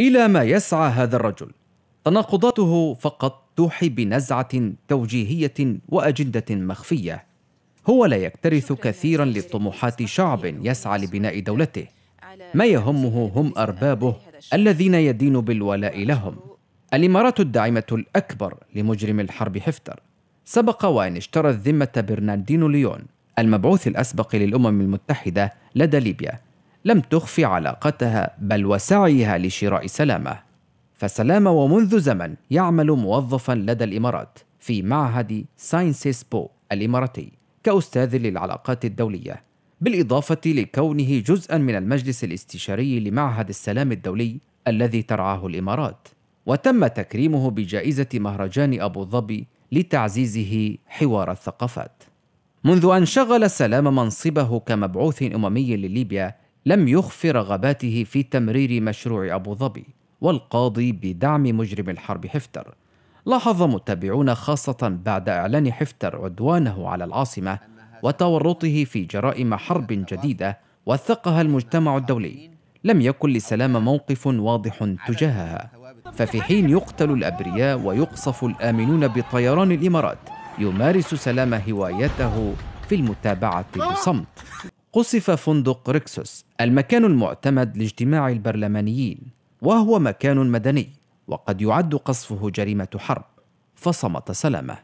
الى ما يسعى هذا الرجل تناقضاته فقط توحي بنزعه توجيهيه واجنده مخفيه هو لا يكترث كثيرا لطموحات شعب يسعى لبناء دولته ما يهمه هم اربابه الذين يدين بالولاء لهم الامارات الداعمه الاكبر لمجرم الحرب حفتر سبق وان اشترى الذمه برناردينو ليون المبعوث الاسبق للامم المتحده لدى ليبيا لم تخفي علاقتها بل وسعيها لشراء سلامة فسلامة ومنذ زمن يعمل موظفا لدى الإمارات في معهد ساينسيس بو الإماراتي كأستاذ للعلاقات الدولية بالإضافة لكونه جزءا من المجلس الاستشاري لمعهد السلام الدولي الذي ترعاه الإمارات وتم تكريمه بجائزة مهرجان أبو ظبي لتعزيزه حوار الثقافات منذ أن شغل سلام منصبه كمبعوث أممي لليبيا لم يخف رغباته في تمرير مشروع أبو ظبي والقاضي بدعم مجرم الحرب حفتر لاحظ متابعون خاصة بعد إعلان حفتر عدوانه على العاصمة وتورطه في جرائم حرب جديدة وثقها المجتمع الدولي لم يكن لسلام موقف واضح تجاهها ففي حين يقتل الأبرياء ويقصف الآمنون بطيران الإمارات يمارس سلام هوايته في المتابعة بصمت قصف فندق ريكسوس المكان المعتمد لاجتماع البرلمانيين وهو مكان مدني وقد يعد قصفه جريمة حرب فصمت سلامة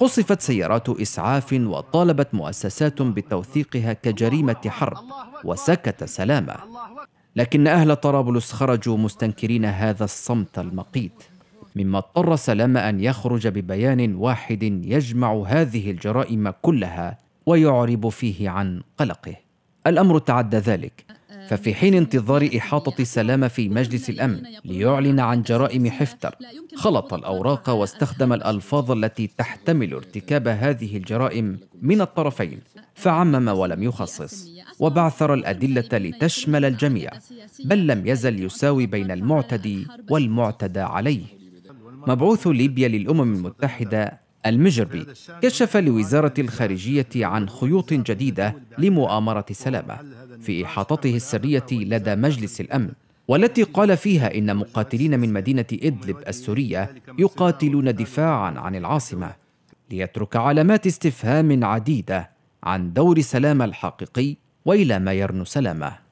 قصفت سيارات إسعاف وطالبت مؤسسات بتوثيقها كجريمة حرب وسكت سلامة لكن أهل طرابلس خرجوا مستنكرين هذا الصمت المقيت مما اضطر سلامة أن يخرج ببيان واحد يجمع هذه الجرائم كلها ويعرب فيه عن قلقه الأمر تعدى ذلك ففي حين انتظار إحاطة سلامة في مجلس الأمن ليعلن عن جرائم حفتر خلط الأوراق واستخدم الألفاظ التي تحتمل ارتكاب هذه الجرائم من الطرفين فعمم ولم يخصص وبعثر الأدلة لتشمل الجميع بل لم يزل يساوي بين المعتدي والمعتدى عليه مبعوث ليبيا للأمم المتحدة المجربي كشف لوزارة الخارجية عن خيوط جديدة لمؤامرة السلامة في إحاطته السرية لدى مجلس الأمن والتي قال فيها إن مقاتلين من مدينة إدلب السورية يقاتلون دفاعا عن العاصمة ليترك علامات استفهام عديدة عن دور سلامة الحقيقي وإلى ما يرنو سلامه